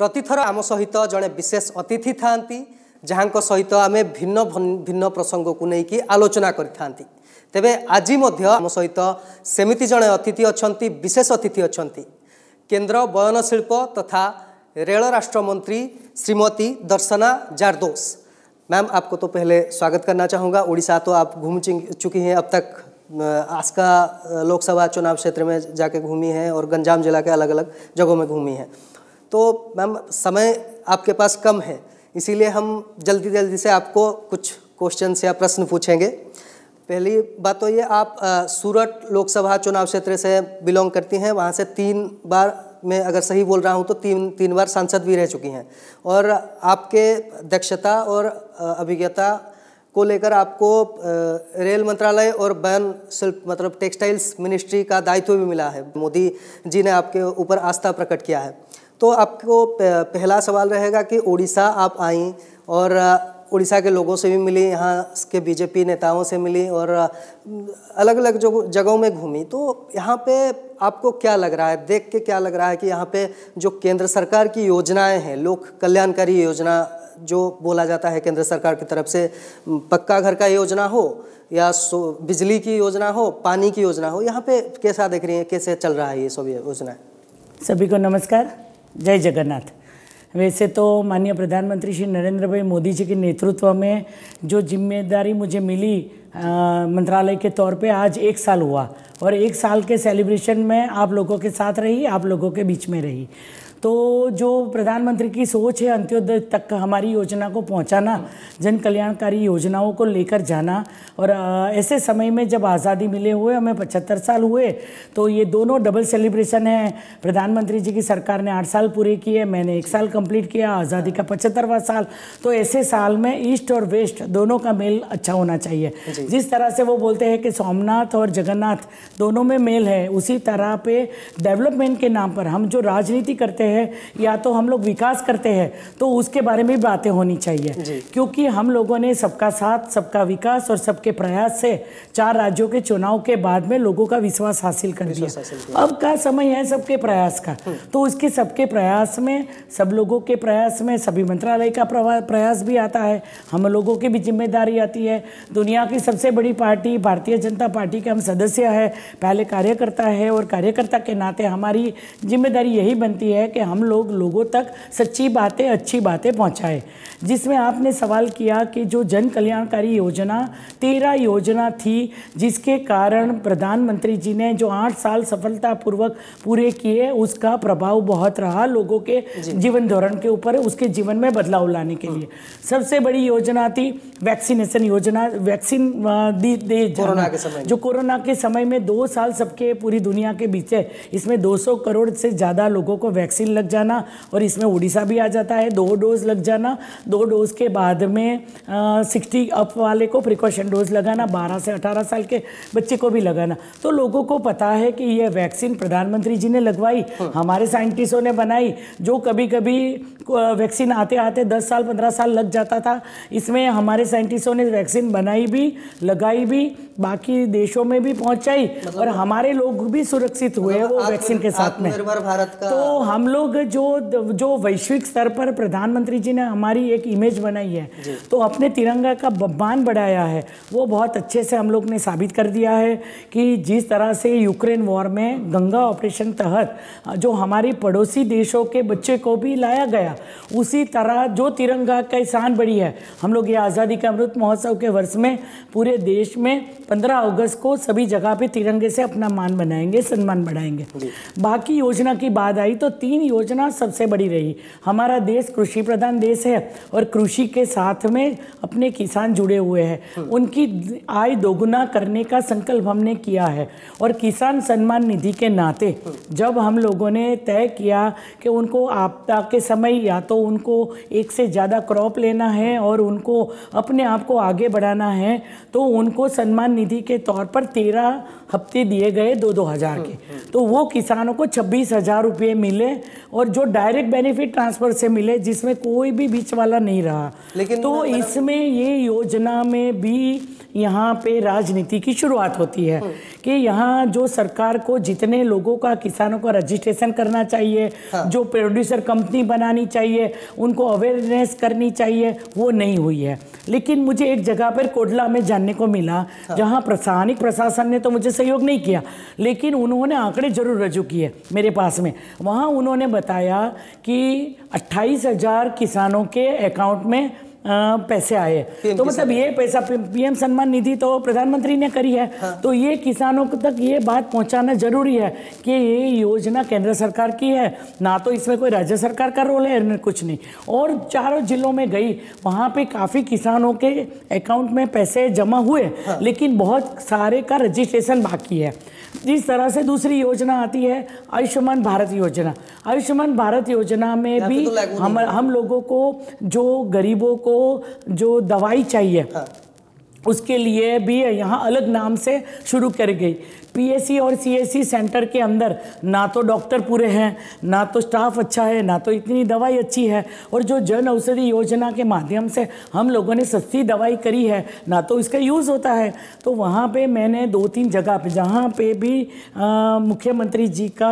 प्रतिथर आम सहित जड़े विशेष अतिथि था जहाँ सहित आम भिन्न भिन्न प्रसंग को लेकिन आलोचना करे आज आम सहित सेमती जड़े अतिथि अच्छा विशेष अतिथि अच्छा केन्द्र शिप तथा रेल राष्ट्र मंत्री श्रीमती दर्शना जारदोस मैम आपको तो पहले स्वागत करना चाहूँगा ओडिशा तो आप घूम चुकी हैं अब तक आसका लोकसभा चुनाव क्षेत्र में जाके घूमी हैं और गंजाम जिला के अलग अलग जगहों में घूमी हैं तो मैम समय आपके पास कम है इसीलिए हम जल्दी जल्दी से आपको कुछ क्वेश्चन या प्रश्न पूछेंगे पहली बात तो ये आप सूरत लोकसभा चुनाव क्षेत्र से बिलोंग करती हैं वहाँ से तीन बार मैं अगर सही बोल रहा हूँ तो तीन तीन बार सांसद भी रह चुकी हैं और आपके दक्षता और अभिज्ञता को लेकर आपको रेल मंत्रालय और बैन शिल्प मतलब टेक्सटाइल्स मिनिस्ट्री का दायित्व भी मिला है मोदी जी ने आपके ऊपर आस्था प्रकट किया है तो आपको पहला सवाल रहेगा कि उड़ीसा आप आई और उड़ीसा के लोगों से भी मिली यहाँ के बीजेपी नेताओं से मिली और अलग अलग जो जगहों में घूमी तो यहाँ पे आपको क्या लग रहा है देख के क्या लग रहा है कि यहाँ पे जो केंद्र सरकार की योजनाएं हैं लोक कल्याणकारी योजना जो बोला जाता है केंद्र सरकार की तरफ से पक्का घर का योजना हो या बिजली की योजना हो पानी की योजना हो यहाँ पे कैसा देख रही है कैसे चल रहा है ये सब योजनाएँ सभी को नमस्कार जय जगन्नाथ वैसे तो माननीय प्रधानमंत्री श्री नरेंद्र भाई मोदी जी के नेतृत्व में जो जिम्मेदारी मुझे मिली मंत्रालय के तौर पे आज एक साल हुआ और एक साल के सेलिब्रेशन में आप लोगों के साथ रही आप लोगों के बीच में रही तो जो प्रधानमंत्री की सोच है अंत्योदय तक हमारी योजना को पहुंचाना जन कल्याणकारी योजनाओं को लेकर जाना और ऐसे समय में जब आज़ादी मिले हुए हमें पचहत्तर साल हुए तो ये दोनों डबल सेलिब्रेशन है प्रधानमंत्री जी की सरकार ने आठ साल पूरे किए मैंने एक साल कंप्लीट किया आज़ादी का पचहत्तरवा साल तो ऐसे साल में ईस्ट और वेस्ट दोनों का मेल अच्छा होना चाहिए जिस तरह से वो बोलते हैं कि सोमनाथ और जगन्नाथ दोनों में मेल है उसी तरह पे डेवलपमेंट के नाम पर हम जो राजनीति करते हैं हैं या तो हम लोग विकास करते हैं तो उसके बारे में बातें होनी चाहिए क्योंकि हम लोगों ने सबका साथ सबका विकास और सबके प्रयास से चार राज्यों के चुनाव के बाद में लोगों का विश्वास हासिल कर दिया अब का समय है सबके प्रयास का हम्म। तो उसके सबके प्रयास में सब लोगों के प्रयास में सभी मंत्रालय का प्रयास भी आता है हम लोगों की भी जिम्मेदारी आती है दुनिया की सबसे बड़ी पार्टी भारतीय जनता पार्टी के हम सदस्य है पहले कार्यकर्ता है और कार्यकर्ता के नाते हमारी जिम्मेदारी यही बनती है कि कि हम लोग लोगों तक सच्ची बातें अच्छी बातें पहुंचाए जिसमें आपने सवाल किया कि जो जन कल्याणकारी योजना तेरह योजना थी जिसके कारण प्रधानमंत्री जी ने जो आठ साल सफलतापूर्वक पूरे किए उसका प्रभाव बहुत रहा लोगों के जीवन धोरण के ऊपर उसके जीवन में बदलाव लाने के लिए सबसे बड़ी योजना थी वैक्सीनेशन योजना वैक्सीन दी दे कोरोना के समय जो कोरोना के समय में दो साल सबके पूरी दुनिया के बीच है इसमें 200 करोड़ से ज़्यादा लोगों को वैक्सीन वैक्सीन लग जाना और इसमें उड़ीसा भी आ जाता है दो डोज लग जाना दो डोज के बाद में सिक्सटी अप वाले को प्रिकॉशन डोज लगाना बारह से अठारह साल के बच्चे को भी लगाना तो लोगों को पता है कि यह वैक्सीन प्रधानमंत्री जी ने लगवाई हमारे साइंटिस्टों ने बनाई जो कभी कभी वैक्सीन आते आते दस साल पंद्रह साल लग जाता था इसमें हमारे साइंटिस्टों ने वैक्सीन बनाई भी लगाई भी बाकी देशों में भी पहुंचाई मतलब और हमारे लोग भी सुरक्षित हुए मतलब वो वैक्सीन के साथ में भारत का तो हम लोग लोग जो जो वैश्विक स्तर पर प्रधानमंत्री जी ने हमारी एक इमेज बनाई है तो अपने तिरंगा का बान बढ़ाया है वो बहुत अच्छे से हम लोग ने साबित कर दिया है कि जिस तरह से यूक्रेन वॉर में गंगा ऑपरेशन तहत जो हमारे पड़ोसी देशों के बच्चे को भी लाया गया उसी तरह जो तिरंगा का शान बढ़ी है हम लोग ये आज़ादी के अमृत महोत्सव के वर्ष में पूरे देश में पंद्रह अगस्त को सभी जगह पर तिरंगे से अपना मान बनाएंगे सम्मान बढ़ाएंगे बाकी योजना की बात आई तो तीन योजना सबसे बड़ी रही हमारा देश कृषि प्रधान देश है और कृषि के साथ में अपने किसान जुड़े हुए हैं उनकी आय दोगुना करने का संकल्प हमने किया है और किसान सम्मान निधि के नाते जब हम लोगों ने तय किया कि उनको आपदा के समय या तो उनको एक से ज़्यादा क्रॉप लेना है और उनको अपने आप को आगे बढ़ाना है तो उनको सम्मान निधि के तौर पर तेरह हफ्ते दिए गए दो दो हज़ार के तो वो किसानों को छब्बीस हज़ार रुपये मिले और जो डायरेक्ट बेनिफिट ट्रांसफर से मिले जिसमें कोई भी बीच वाला नहीं रहा लेकिन तो इसमें ये योजना में भी यहाँ पे राजनीति की शुरुआत होती है हम्म। कि यहाँ जो सरकार को जितने लोगों का किसानों का रजिस्ट्रेशन करना चाहिए हाँ। जो प्रोड्यूसर कंपनी बनानी चाहिए उनको अवेयरनेस करनी चाहिए वो नहीं हुई है लेकिन मुझे एक जगह पर कोडला में जानने को मिला हाँ। जहाँ प्रशासनिक प्रशासन ने तो मुझे सहयोग नहीं किया लेकिन उन्होंने आंकड़े जरूर रजू किए मेरे पास में वहाँ उन्होंने उन्होंने बताया कि 28,000 किसानों के अकाउंट में पैसे आए तो मतलब ये पैसा पीएम सम्मान निधि तो प्रधानमंत्री ने करी है हाँ। तो ये किसानों तक ये बात पहुंचाना जरूरी है कि ये योजना केंद्र सरकार की है ना तो इसमें कोई राज्य सरकार का रोल है कुछ नहीं और चारों जिलों में गई वहाँ पे काफ़ी किसानों के अकाउंट में पैसे जमा हुए हाँ। लेकिन बहुत सारे का रजिस्ट्रेशन बाकी है जिस तरह से दूसरी योजना आती है आयुष्मान भारत योजना आयुष्मान भारत योजना में भी तो हम हम लोगों को जो गरीबों को को जो दवाई चाहिए हाँ। उसके लिए भी यहाँ अलग नाम से शुरू कर गई पीएससी और सीएससी सेंटर के अंदर ना तो डॉक्टर पूरे हैं ना तो स्टाफ अच्छा है ना तो इतनी दवाई अच्छी है और जो जन औषधि योजना के माध्यम से हम लोगों ने सस्ती दवाई करी है ना तो इसका यूज़ होता है तो वहाँ पे मैंने दो तीन जगह पे जहाँ पे भी मुख्यमंत्री जी का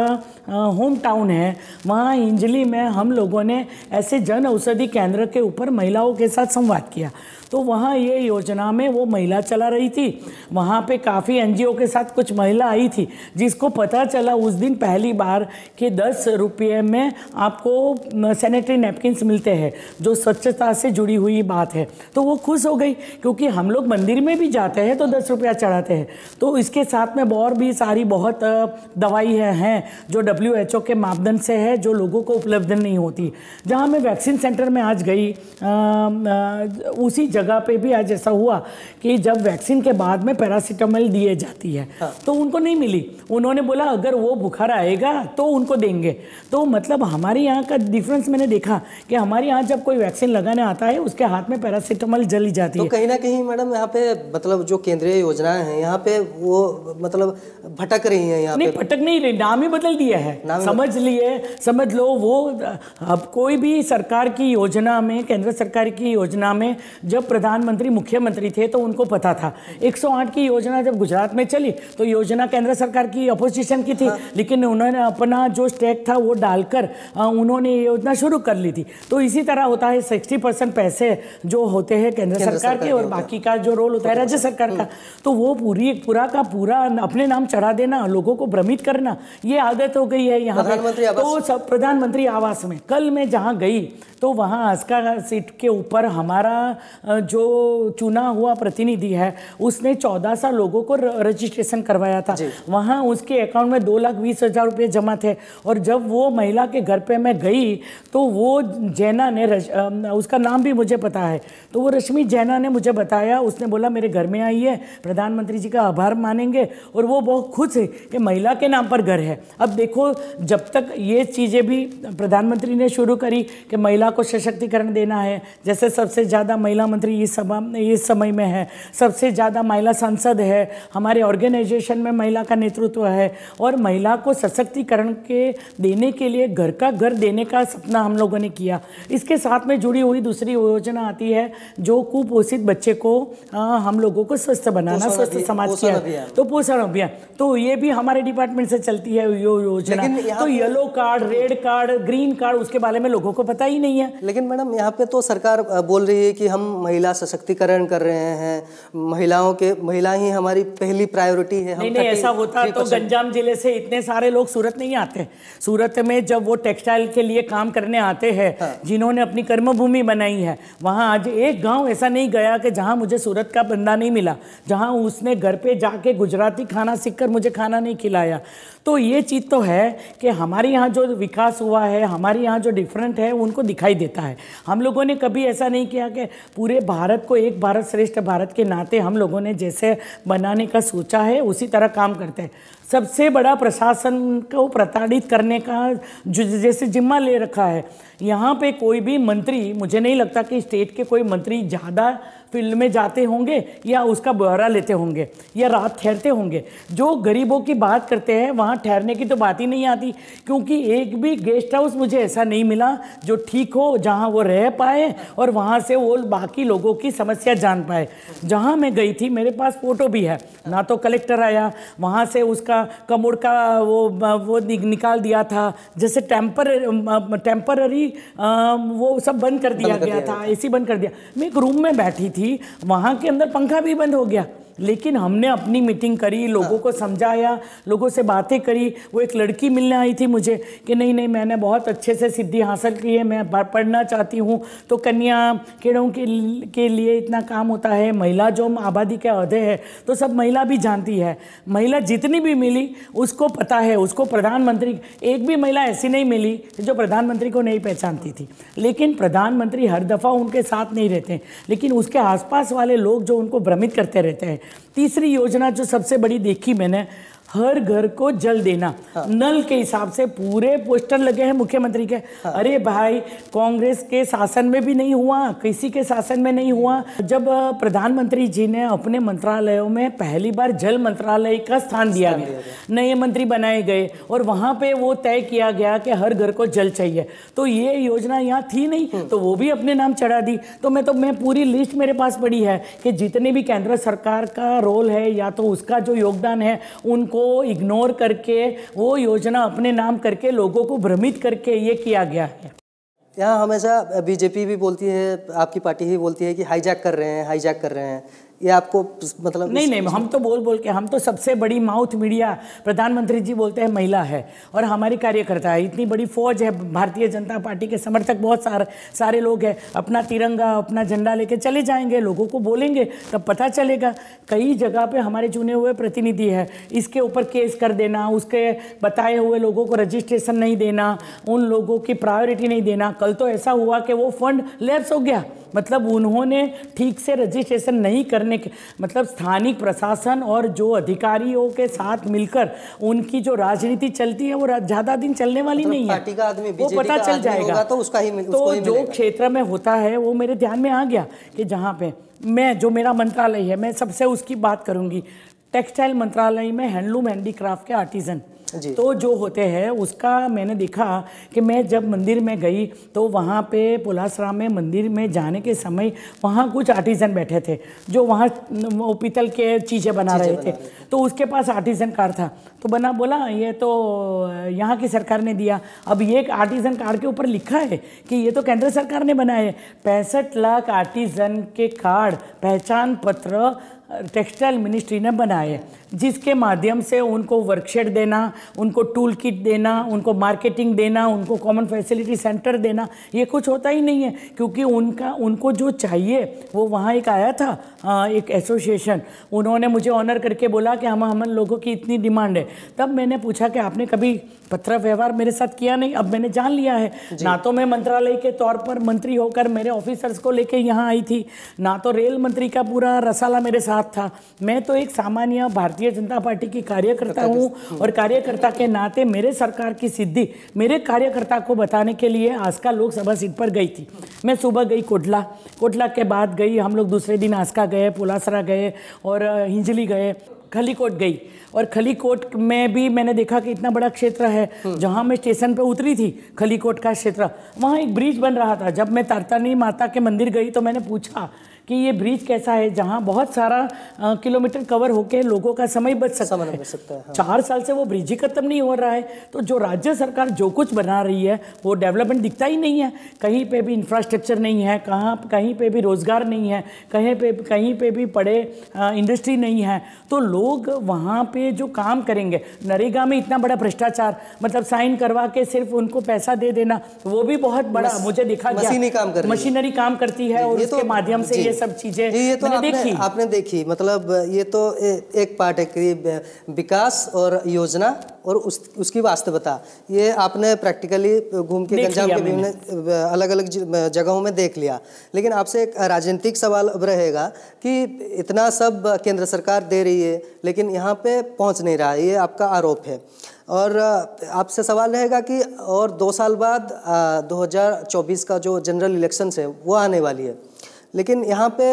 होम टाउन है वहाँ इंजली में हम लोगों ने ऐसे जन औषधि केंद्र के ऊपर महिलाओं के साथ संवाद किया तो वहाँ ये योजना में वो महिला चला रही थी वहाँ पे काफ़ी एन के साथ कुछ महिला आई थी जिसको पता चला उस दिन पहली बार कि दस रुपये में आपको सैनिटरी नैपकिनस मिलते हैं जो स्वच्छता से जुड़ी हुई बात है तो वो खुश हो गई क्योंकि हम लोग मंदिर में भी जाते हैं तो दस रुपया चढ़ाते हैं तो इसके साथ में और भी सारी बहुत दवाई है, हैं जो डब्ल्यू एच ओ के मापदंड से है जो लोगों को उपलब्ध नहीं होती जहाँ मैं वैक्सीन सेंटर में आज गई आ, आ, उसी जगह पे भी आज ऐसा हुआ कि जब वैक्सीन के बाद में पैरासीटामोल दिए जाती है हाँ। तो उनको नहीं मिली उन्होंने बोला अगर वो बुखार आएगा तो उनको देंगे तो मतलब हमारे यहाँ का डिफरेंस मैंने देखा कि हमारे यहाँ जब कोई वैक्सीन लगाने आता है उसके हाथ में पैरासीटामोल जल ही जाती तो है कहीं ना कहीं मैडम यहाँ पे मतलब जो केंद्रीय योजनाएं हैं यहाँ पे वो मतलब भटक रही है यहाँ नहीं भटक नहीं रही नाम ही बदल दिया है समझ लिए समझ लो वो अब कोई भी सरकार की योजना में केंद्र सरकार की योजना में जब प्रधानमंत्री मुख्यमंत्री थे तो उनको पता था 108 की योजना जब गुजरात में चली तो योजना केंद्र सरकार की अपोजिशन की थी हाँ। लेकिन उन्होंने अपना जो स्टेक था वो डालकर उन्होंने ये योजना शुरू कर ली थी तो इसी तरह होता है सिक्सटी परसेंट पैसे जो होते हैं केंद्र सरकार, सरकार के और बाकी का जो रोल होता है राज्य सरकार का हम्म। तो वो पूरी पूरा का पूरा अपने नाम चढ़ा देना लोगों को भ्रमित करना ये आदत हो गई है यहाँ तो सब प्रधानमंत्री आवास में कल मैं जहाँ गई तो वहाँ अस्का सीट के ऊपर हमारा जो चुना हुआ प्रतिनिधि है उसने चौदह सा लोगों को रजिस्ट्रेशन करवाया था वहाँ उसके अकाउंट में दो लाख बीस हज़ार रुपये जमा थे और जब वो महिला के घर पे मैं गई तो वो जैना ने रज, उसका नाम भी मुझे पता है तो वो रश्मि जैना ने मुझे बताया उसने बोला मेरे घर में आई है प्रधानमंत्री जी का आभार मानेंगे और वो बहुत खुश है कि महिला के नाम पर घर है अब देखो जब तक ये चीज़ें भी प्रधानमंत्री ने शुरू करी कि महिला महिला को सशक्तिकरण देना है जैसे सबसे ज़्यादा महिला मंत्री इस सभा इस समय में है सबसे ज़्यादा महिला सांसद है हमारे ऑर्गेनाइजेशन में महिला का नेतृत्व है और महिला को सशक्तिकरण के देने के लिए घर का घर देने का सपना हम लोगों ने किया इसके साथ में जुड़ी हुई दूसरी योजना आती है जो कुपोषित बच्चे को आ, हम लोगों को स्वस्थ बनाना स्वस्थ समाज किया तो पोषण अभियान तो ये भी हमारे डिपार्टमेंट से चलती है योजना तो yellow card red card green card उसके बारे में लोगों को पता ही नहीं रही है लेकिन मैडम यहाँ पे तो सरकार बोल रही है कि हम महिला सशक्तिकरण कर रहे हैं महिलाओं के महिला ही हमारी पहली प्रायोरिटी है नहीं नहीं ऐसा होता तो गंजाम जिले से इतने सारे लोग सूरत नहीं आते सूरत में जब वो टेक्सटाइल के लिए काम करने आते हैं हाँ। जिन्होंने अपनी कर्मभूमि बनाई है वहाँ आज एक गाँव ऐसा नहीं गया कि जहाँ मुझे सूरत का बंदा नहीं मिला जहाँ उसने घर पे जाके गुजराती खाना सीख मुझे खाना नहीं खिलाया तो ये चीज़ तो है कि हमारे यहाँ जो विकास हुआ है हमारे यहाँ जो डिफरेंट है उनको दिखाई दिखाई देता है हम लोगों ने कभी ऐसा नहीं किया कि पूरे भारत को एक भारत श्रेष्ठ भारत के नाते हम लोगों ने जैसे बनाने का सोचा है उसी तरह काम करते हैं सबसे बड़ा प्रशासन को प्रताड़ित करने का जो जैसे जिम्मा ले रखा है यहाँ पे कोई भी मंत्री मुझे नहीं लगता कि स्टेट के कोई मंत्री ज़्यादा फील्ड में जाते होंगे या उसका ब्यौरा लेते होंगे या रात ठहरते होंगे जो गरीबों की बात करते हैं वहाँ ठहरने की तो बात ही नहीं आती क्योंकि एक भी गेस्ट हाउस मुझे ऐसा नहीं मिला जो ठीक हो जहाँ वो रह पाए और वहाँ से वो बाकी लोगों की समस्या जान पाए जहाँ मैं गई थी मेरे पास फ़ोटो भी है ना तो कलेक्टर आया वहाँ से उसका कमोड का वो वो निकाल दिया था जैसे टेम्पर टेम्पररी वो सब बंद कर दिया गया, था ए बंद कर दिया मैं एक रूम में बैठी थी वहाँ के अंदर पंखा भी बंद हो गया लेकिन हमने अपनी मीटिंग करी लोगों को समझाया लोगों से बातें करी वो एक लड़की मिलने आई थी मुझे कि नहीं नहीं मैंने बहुत अच्छे से सिद्धि हासिल की है मैं पढ़ना चाहती हूँ तो कन्या केड़ों के के लिए इतना काम होता है महिला जो आबादी के अहदे है तो सब महिला भी जानती है महिला जितनी भी मिली उसको पता है उसको प्रधानमंत्री एक भी महिला ऐसी नहीं मिली जो प्रधानमंत्री को नहीं पहचानती थी लेकिन प्रधानमंत्री हर दफ़ा उनके साथ नहीं रहते लेकिन उसके आसपास वाले लोग जो उनको भ्रमित करते रहते हैं तीसरी योजना जो सबसे बड़ी देखी मैंने हर घर को जल देना हाँ। नल के हिसाब से पूरे पोस्टर लगे हैं मुख्यमंत्री के हाँ। अरे भाई कांग्रेस के शासन में भी नहीं हुआ किसी के शासन में नहीं हुआ जब प्रधानमंत्री जी ने अपने मंत्रालयों में पहली बार जल मंत्रालय का स्थान दिया गया नए मंत्री बनाए गए और वहां पे वो तय किया गया कि हर घर को जल चाहिए तो ये योजना यहाँ थी नहीं हाँ। तो वो भी अपने नाम चढ़ा दी तो मैं तो मैं पूरी लिस्ट मेरे पास पड़ी है कि जितने भी केंद्र सरकार का रोल है या तो उसका जो योगदान है उनको को इग्नोर करके वो योजना अपने नाम करके लोगों को भ्रमित करके ये किया गया है यहाँ हमेशा बीजेपी भी बोलती है आपकी पार्टी ही बोलती है कि हाईजैक कर रहे हैं हाईजैक कर रहे हैं ये आपको मतलब नहीं नहीं हम तो बोल बोल के हम तो सबसे बड़ी माउथ मीडिया प्रधानमंत्री जी बोलते हैं महिला है और हमारी कार्यकर्ता है इतनी बड़ी फौज है भारतीय जनता पार्टी के समर्थक बहुत सारे सारे लोग हैं अपना तिरंगा अपना झंडा लेके चले जाएंगे लोगों को बोलेंगे तब पता चलेगा कई जगह पे हमारे चुने हुए प्रतिनिधि है इसके ऊपर केस कर देना उसके बताए हुए लोगों को रजिस्ट्रेशन नहीं देना उन लोगों की प्रायोरिटी नहीं देना कल तो ऐसा हुआ कि वो फंड लेप्स हो गया मतलब उन्होंने ठीक से रजिस्ट्रेशन नहीं करने करने के मतलब स्थानिक प्रशासन और जो अधिकारियों के साथ मिलकर उनकी जो राजनीति चलती है वो ज़्यादा दिन चलने वाली मतलब नहीं है का वो पता चल जाएगा तो उसका ही तो जो क्षेत्र में होता है वो मेरे ध्यान में आ गया कि जहाँ पे मैं जो मेरा मंत्रालय है मैं सबसे उसकी बात करूंगी टेक्सटाइल मंत्रालय में हैंडलूम हैंडीक्राफ्ट के आर्टिज़न तो जो होते हैं उसका मैंने देखा कि मैं जब मंदिर में गई तो वहाँ पे पुलासराम में मंदिर में जाने के समय वहाँ कुछ आर्टिजन बैठे थे जो वहाँ वो पीतल के चीज़ें बना रहे थे तो उसके पास आर्टिजन कार था तो बना बोला ये तो यहाँ की सरकार ने दिया अब ये एक आर्टिजन कार के ऊपर लिखा है कि ये तो केंद्र सरकार ने बनाया है पैंसठ लाख आर्टिजन के कार्ड पहचान पत्र टेक्सटाइल मिनिस्ट्री ने बनाए जिसके माध्यम से उनको वर्कशेड देना उनको टूल किट देना उनको मार्केटिंग देना उनको कॉमन फैसिलिटी सेंटर देना ये कुछ होता ही नहीं है क्योंकि उनका उनको जो चाहिए वो वहाँ एक आया था आ, एक एसोसिएशन उन्होंने मुझे ऑनर करके बोला कि हम हम लोगों की इतनी डिमांड है तब मैंने पूछा कि आपने कभी पत्र व्यवहार मेरे साथ किया नहीं अब मैंने जान लिया है ना तो मैं मंत्रालय के तौर पर मंत्री होकर मेरे ऑफिसर्स को लेके यहाँ आई थी ना तो रेल मंत्री का पूरा रसाला मेरे साथ साथ था मैं तो एक सामान्य भारतीय जनता पार्टी की कार्यकर्ता हूँ और कार्यकर्ता के नाते मेरे सरकार की सिद्धि मेरे कार्यकर्ता को बताने के लिए आसका लोकसभा सीट पर गई थी मैं सुबह गई कोटला कोटला के बाद गई हम लोग दूसरे दिन आसका गए पुलासरा गए और हिंजली गए खलीकोट गई और खलीकोट में भी मैंने देखा कि इतना बड़ा क्षेत्र है हम्म। जहाँ मैं स्टेशन पर उतरी थी खलीकोट का क्षेत्र वहाँ एक ब्रिज बन रहा था जब मैं तारतानी माता के मंदिर गई तो मैंने पूछा कि ये ब्रिज कैसा है जहाँ बहुत सारा किलोमीटर कवर होकर लोगों का समय बच सकता समय है, है हाँ। चार साल से वो ब्रिज ही खत्म नहीं हो रहा है तो जो राज्य सरकार जो कुछ बना रही है वो डेवलपमेंट दिखता ही नहीं है कहीं पर भी इंफ्रास्ट्रक्चर नहीं है कहाँ कहीं पर भी रोज़गार नहीं है कहीं पर कहीं पर भी पड़े इंडस्ट्री नहीं है तो लोग वहाँ पर जो काम करेंगे नरेगा में इतना बड़ा भ्रष्टाचार मतलब साइन करवा के सिर्फ उनको पैसा दे देना वो भी बहुत बड़ा मुझे दिखा गया मशीनरी काम करती है और उसके तो- माध्यम से ये सब चीजें ये तो आपने देखी आपने देखी मतलब ये तो एक पार्ट है कि विकास और योजना और उस उसकी वास्तवता ये आपने प्रैक्टिकली घूम के गंजाम के विभिन्न अलग अलग जगहों में देख लिया लेकिन आपसे एक राजनीतिक सवाल अब रहेगा कि इतना सब केंद्र सरकार दे रही है लेकिन यहाँ पे पहुँच नहीं रहा ये आपका आरोप है और आपसे सवाल रहेगा कि और दो साल बाद 2024 का जो जनरल इलेक्शंस है वो आने वाली है लेकिन यहाँ पे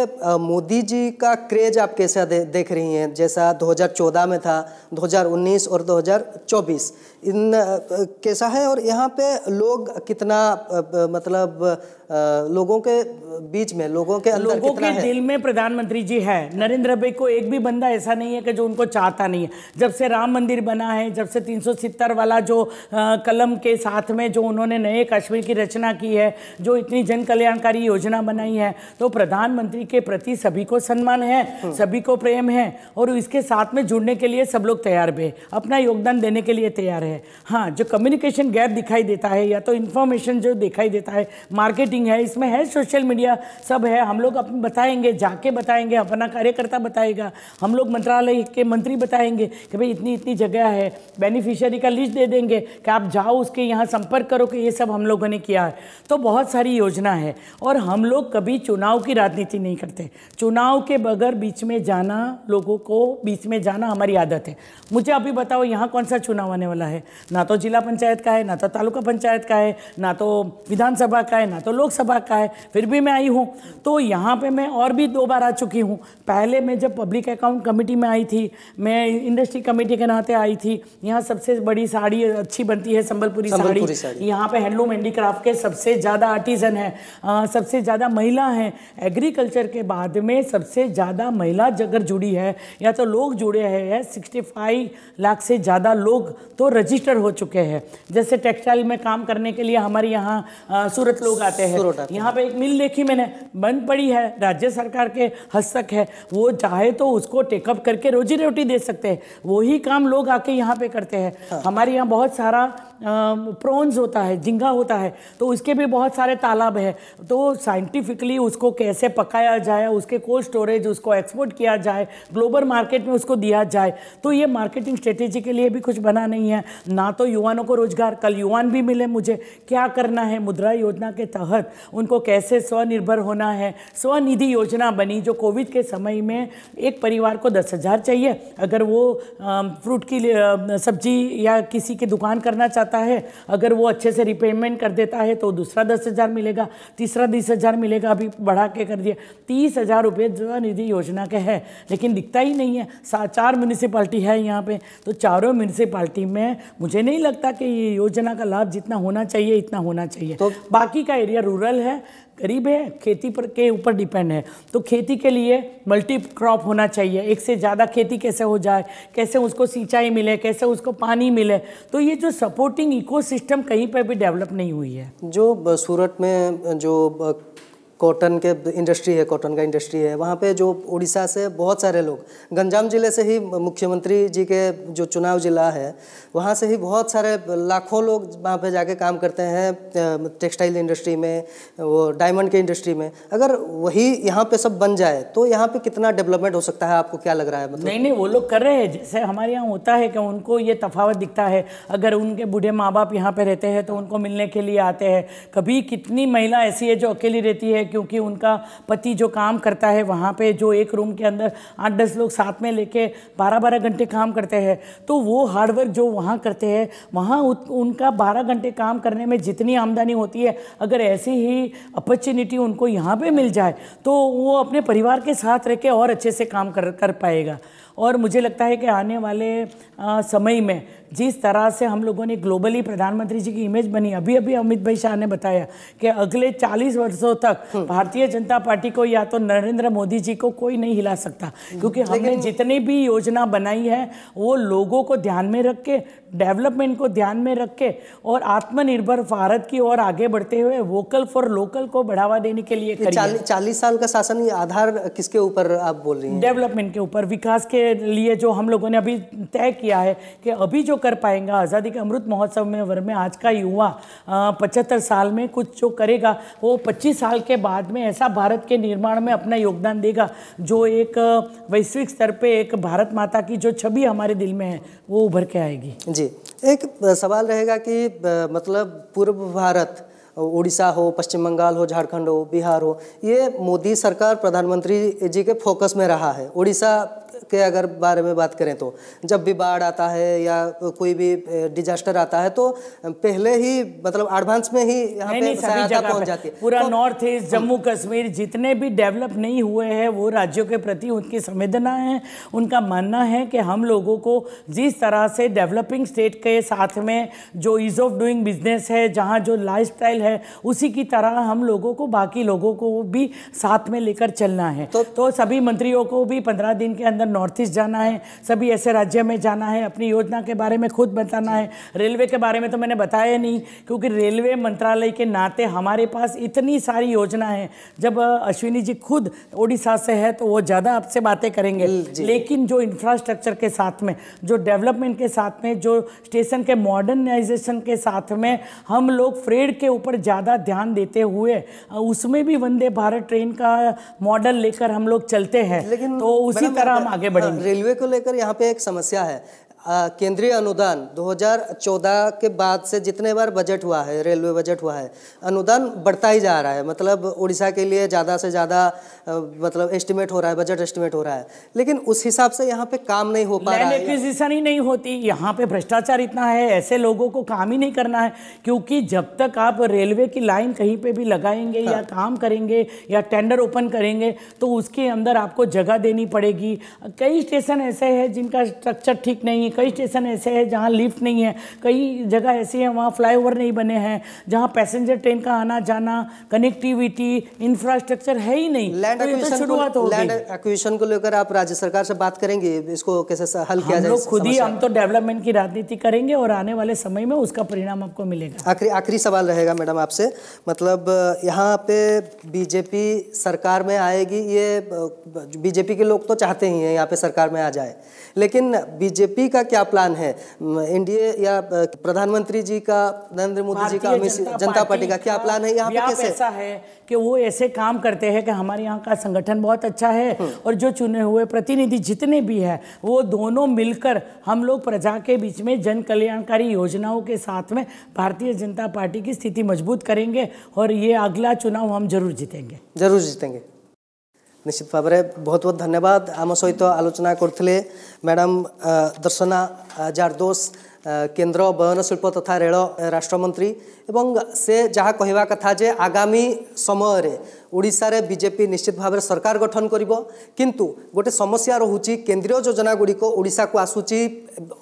मोदी जी का क्रेज आप कैसा दे, देख रही हैं जैसा 2014 में था 2019 और 2024 इन कैसा है और यहाँ पे लोग कितना मतलब लोगों के बीच में लोगों के अंदर लोगों कितना के है? दिल में प्रधानमंत्री जी है नरेंद्र भाई को एक भी बंदा ऐसा नहीं है कि जो उनको चाहता नहीं है जब से राम मंदिर बना है जब से तीन वाला जो कलम के साथ में जो उन्होंने नए कश्मीर की रचना की है जो इतनी जन कल्याणकारी योजना बनाई है तो प्रधानमंत्री के प्रति सभी को सम्मान है सभी को प्रेम है और इसके साथ में जुड़ने के लिए सब लोग तैयार भी अपना योगदान देने के लिए तैयार है हाँ जो कम्युनिकेशन गैप दिखाई देता है या तो इन्फॉर्मेशन जो दिखाई देता है मार्केटिंग है इसमें है सोशल मीडिया सब है हम लोग अपने बताएंगे जाके बताएंगे अपना कार्यकर्ता बताएगा हम लोग मंत्रालय के मंत्री बताएंगे कि भाई इतनी इतनी जगह है बेनिफिशियरी का लिस्ट दे देंगे कि आप जाओ उसके यहाँ संपर्क करो कि ये सब हम लोगों ने किया है तो बहुत सारी योजना है और हम लोग कभी चुनाव चुनाव की राजनीति नहीं करते चुनाव के बगैर बीच में जाना लोगों को बीच में जाना हमारी आदत है मुझे अभी बताओ यहाँ कौन सा चुनाव आने वाला है ना तो जिला पंचायत का है ना तो तालुका पंचायत का है ना तो विधानसभा का है ना तो लोकसभा का है फिर भी मैं आई हूँ तो यहाँ पर मैं और भी दो बार आ चुकी हूँ पहले मैं जब पब्लिक अकाउंट कमेटी में आई थी मैं इंडस्ट्री कमेटी के नाते आई थी यहाँ सबसे बड़ी साड़ी अच्छी बनती है संबलपुरी साड़ी, साड़ी। यहाँ पे हैंडलूम हैंडीक्राफ्ट के सबसे ज़्यादा आर्टिजन है सबसे ज़्यादा महिला हैं एग्रीकल्चर के बाद में सबसे ज़्यादा महिला जगह जुड़ी है या तो लोग जुड़े हैं सिक्सटी फाइव लाख से ज़्यादा लोग तो रजिस्टर हो चुके हैं जैसे टेक्सटाइल में काम करने के लिए हमारे यहाँ सूरत लोग आते हैं यहाँ पे एक मिल देखी मैंने बंद पड़ी है राज्य सरकार के हस्तक है वो चाहे तो उसको टेकअप करके रोजी रोटी दे सकते हैं वही काम लोग आके यहाँ पे करते हैं हाँ। हमारे यहाँ बहुत सारा प्रॉन्स होता है झिंगा होता है तो उसके भी बहुत सारे तालाब है तो साइंटिफिकली उसको कैसे पकाया जाए उसके कोल्ड स्टोरेज उसको एक्सपोर्ट किया जाए ग्लोबल मार्केट में उसको दिया जाए तो ये मार्केटिंग स्ट्रेटेजी के लिए भी कुछ बना नहीं है ना तो युवाओं को रोजगार कल युवान भी मिले मुझे क्या करना है मुद्रा योजना के तहत उनको कैसे स्वनिर्भर होना है स्वनिधि योजना बनी जो कोविड के समय में एक परिवार को दस हज़ार चाहिए अगर वो फ्रूट की सब्जी या किसी की दुकान करना चाहते जाता है अगर वो अच्छे से रिपेमेंट कर देता है तो दूसरा दस हज़ार मिलेगा तीसरा बीस हज़ार मिलेगा अभी बढ़ा के कर दिया तीस हज़ार रुपये जो निधि योजना के है लेकिन दिखता ही नहीं है चार म्यूनिसिपाल्टी है यहाँ पे तो चारों म्यूनिसिपाल्टी में मुझे नहीं लगता कि ये योजना का लाभ जितना होना चाहिए इतना होना चाहिए तो बाकी का एरिया रूरल है गरीब है खेती पर के ऊपर डिपेंड है तो खेती के लिए मल्टी क्रॉप होना चाहिए एक से ज़्यादा खेती कैसे हो जाए कैसे उसको सिंचाई मिले कैसे उसको पानी मिले तो ये जो सपोर्टिंग इकोसिस्टम कहीं पर भी डेवलप नहीं हुई है जो सूरत में जो कॉटन के इंडस्ट्री है कॉटन का इंडस्ट्री है वहाँ पे जो उड़ीसा से बहुत सारे लोग गंजाम ज़िले से ही मुख्यमंत्री जी के जो चुनाव ज़िला है वहाँ से ही बहुत सारे लाखों लोग वहाँ पे जाके काम करते हैं टेक्सटाइल इंडस्ट्री में वो डायमंड के इंडस्ट्री में अगर वही यहाँ पे सब बन जाए तो यहाँ पे कितना डेवलपमेंट हो सकता है आपको क्या लग रहा है मतलब नहीं नहीं वो लोग कर रहे हैं जैसे हमारे यहाँ होता है कि उनको ये तफावत दिखता है अगर उनके बूढ़े माँ बाप यहाँ पर रहते हैं तो उनको मिलने के लिए आते हैं कभी कितनी महिला ऐसी है जो अकेली रहती है है क्योंकि उनका पति जो काम करता है वहाँ पे जो एक रूम के अंदर आठ दस लोग साथ में लेके बारह बारह घंटे काम करते हैं तो वो हार्डवर्क जो वहाँ करते हैं वहाँ उनका बारह घंटे काम करने में जितनी आमदनी होती है अगर ऐसी ही अपॉर्चुनिटी उनको यहाँ पर मिल जाए तो वो अपने परिवार के साथ रह के और अच्छे से काम कर कर पाएगा और मुझे लगता है कि आने वाले आ, समय में जिस तरह से हम लोगों ने ग्लोबली प्रधानमंत्री जी की इमेज बनी अभी अभी अमित भाई शाह ने बताया कि अगले 40 वर्षों तक हम्म। भारतीय जनता पार्टी को या तो नरेंद्र मोदी जी को कोई नहीं हिला सकता क्योंकि हमने जितनी भी योजना बनाई है वो लोगों को ध्यान में रख के डेवलपमेंट को ध्यान में रख के और आत्मनिर्भर भारत की ओर आगे बढ़ते हुए वोकल फॉर लोकल को बढ़ावा देने के लिए चालीस साल का शासन आधार किसके ऊपर आप बोल रही हैं डेवलपमेंट के ऊपर विकास के लिए जो हम लोगों ने अभी तय किया है कि अभी जो कर पाएंगे आज़ादी के अमृत महोत्सव में वर में आज का युवा पचहत्तर साल में कुछ जो करेगा वो पच्चीस साल के बाद में ऐसा भारत के निर्माण में अपना योगदान देगा जो एक वैश्विक स्तर पर एक भारत माता की जो छवि हमारे दिल में है वो उभर के आएगी जी जी एक सवाल रहेगा कि मतलब पूर्व भारत उड़ीसा हो पश्चिम बंगाल हो झारखंड हो बिहार हो ये मोदी सरकार प्रधानमंत्री जी के फोकस में रहा है उड़ीसा के अगर बारे में बात करें तो जब भी बाढ़ आता है या कोई भी डिजास्टर आता है तो पहले ही मतलब एडवांस में ही यहाँ पे सहायता पहुंच जाती है पूरा नॉर्थ ईस्ट जम्मू कश्मीर जितने भी डेवलप नहीं हुए हैं वो राज्यों के प्रति उनकी संवेदना है उनका मानना है कि हम लोगों को जिस तरह से डेवलपिंग स्टेट के साथ में जो ईज़ ऑफ डूइंग बिजनेस है जहाँ जो लाइफ है उसी की तरह हम लोगों को बाकी लोगों को भी साथ में लेकर चलना है तो, तो सभी मंत्रियों को भी पंद्रह दिन के अंदर नॉर्थ ईस्ट जाना है सभी ऐसे राज्य में जाना है अपनी योजना के बारे में खुद बताना है रेलवे के बारे में तो मैंने बताया नहीं क्योंकि रेलवे मंत्रालय के नाते हमारे पास इतनी सारी योजना है जब अश्विनी जी खुद ओडिशा से है तो वो ज़्यादा आपसे बातें करेंगे लेकिन जो इंफ्रास्ट्रक्चर के साथ में जो डेवलपमेंट के साथ में जो स्टेशन के मॉडर्नाइजेशन के साथ में हम लोग फ्रेड के ऊपर ज़्यादा ध्यान देते हुए उसमें भी वंदे भारत ट्रेन का मॉडल लेकर हम लोग चलते हैं तो उसी तरह हम आगे आगे बढ़ेंगे हाँ, रेलवे को लेकर यहाँ पे एक समस्या है केंद्रीय अनुदान 2014 के बाद से जितने बार बजट हुआ है रेलवे बजट हुआ है अनुदान बढ़ता ही जा रहा है मतलब उड़ीसा के लिए ज़्यादा से ज़्यादा मतलब एस्टिमेट हो रहा है बजट एस्टिमेट हो रहा है लेकिन उस हिसाब से यहाँ पे काम नहीं हो पा रहा है ही नहीं होती यहाँ पे भ्रष्टाचार इतना है ऐसे लोगों को काम ही नहीं करना है क्योंकि जब तक आप रेलवे की लाइन कहीं पर भी लगाएंगे या हाँ। काम करेंगे या टेंडर ओपन करेंगे तो उसके अंदर आपको जगह देनी पड़ेगी कई स्टेशन ऐसे हैं जिनका स्ट्रक्चर ठीक नहीं है कई स्टेशन ऐसे हैं जहाँ लिफ्ट नहीं है कई जगह ऐसी हैं वहाँ फ्लाईओवर नहीं बने हैं जहाँ पैसेंजर ट्रेन का आना जाना कनेक्टिविटी इंफ्रास्ट्रक्चर है ही नहीं लैंड तो तो शुरुआत लैंड एक्विजिशन को लेकर आप राज्य सरकार से बात करेंगे इसको कैसे हल किया जाए खुद ही हम तो डेवलपमेंट की राजनीति करेंगे और आने वाले समय में उसका परिणाम आपको मिलेगा आखिरी आखिरी सवाल रहेगा मैडम आपसे मतलब यहाँ पे बीजेपी सरकार में आएगी ये बीजेपी के लोग तो चाहते ही हैं यहाँ पे सरकार में आ जाए लेकिन बीजेपी का का क्या प्लान है एनडीए या प्रधानमंत्री जी का नरेंद्र मोदी जी का जनता, पार्टी का क्या प्लान है यहाँ पे कैसे ऐसा है कि वो ऐसे काम करते हैं कि हमारे यहाँ का संगठन बहुत अच्छा है हम्म। और जो चुने हुए प्रतिनिधि जितने भी हैं वो दोनों मिलकर हम लोग प्रजा के बीच में जन कल्याणकारी योजनाओं के साथ में भारतीय जनता पार्टी की स्थिति मजबूत करेंगे और ये अगला चुनाव हम जरूर जीतेंगे जरूर जीतेंगे নছিত ফবরে বহুত বহুত ধন্যবাদ আম সইতো আলোচনা করথলে ম্যাডাম দর্সনা হাজার দোস কেন্দ্র বয়নসুলপ তথা রেল রাষ্ট্রমন্ত্রী এবং সে যাহা কইবা কথা যে আগামী সময় রে ଓଡ଼ିଶାରେ ବିଜେପି ନିଶ୍ଚିତ ଭାବରେ ସରକାର ଗଠନ କରିବ କିନ୍ତୁ ଗୋଟେ ସମସ୍ୟା ରହୁଛି କେନ୍ଦ୍ରୀୟ ଯୋଜନାଗୁଡ଼ିକ ଓଡ଼ିଶାକୁ ଆସୁଛି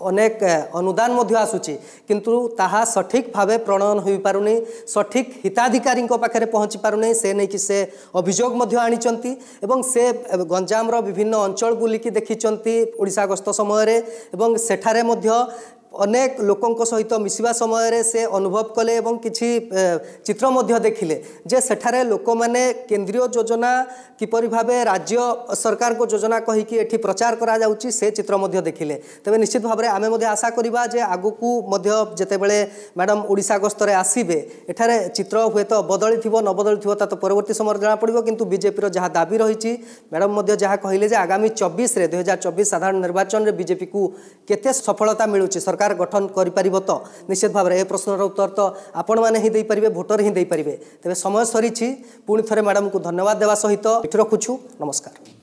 ଅନେକ ଅନୁଦାନ ମଧ୍ୟ ଆସୁଛି କିନ୍ତୁ ତାହା ସଠିକ୍ ଭାବେ ପ୍ରଣୟନ ହୋଇପାରୁନି ସଠିକ୍ ହିତାଧିକାରୀଙ୍କ ପାଖରେ ପହଞ୍ଚି ପାରୁନି ସେ ନେଇକି ସେ ଅଭିଯୋଗ ମଧ୍ୟ ଆଣିଛନ୍ତି ଏବଂ ସେ ଗଞ୍ଜାମର ବିଭିନ୍ନ ଅଞ୍ଚଳ ବୁଲିକି ଦେଖିଛନ୍ତି ଓଡ଼ିଶା ଗସ୍ତ ସମୟରେ ଏବଂ ସେଠାରେ ମଧ୍ୟ অনেক লোকঙ্ক সহিত মিশিবা সময়ের সে অনুভব কলে এবং কিছু চিত্র মধ্যে দেখিলে যে সেঠারে লোকমানে কেন্দ্রীয় যোজনা কিপরি ভাবে রাজ্য সরকারক যোজনা কহিকি এটি প্রচার করা যাচ্ছে সে চিত্র মধ্যে দেখিলে তবে নিশ্চিত ভাবে আমি মধ্যে আশা করিবা যে আগুকু মধ্য যেতবে ম্যাডাম ওড়িশা গস্তরে আসবে এঠারে চিত্র হুয়েত বদলি থিব ন বদলি থিব তা তো পরবর্তী সময় জনা পড়িব কিন্তু বিজেপির যা দাবি রয়েছে ম্যাডাম মধ্যে যা কহিলে যে আগামী চব্বিশে দুই হাজার চব্বিশ সাধারণ নির্বাচনের বিজেপি কু কেতে সফলতা মিলুছে সরকার ସରକାର ଗଠନ କରିପାରିବ ତ ନିଶ୍ଚିତ ଭାବରେ ଏ ପ୍ରଶ୍ନର ଉତ୍ତର ତ ଆପଣମାନେ ହିଁ ଦେଇପାରିବେ ଭୋଟର ହିଁ ଦେଇପାରିବେ ତେବେ ସମୟ ସରିଛି ପୁଣି ଥରେ ମ୍ୟାଡ଼ାମଙ୍କୁ ଧନ୍ୟବାଦ ଦେବା ସହିତ ଏଠି ରଖୁଛୁ ନମସ୍କାର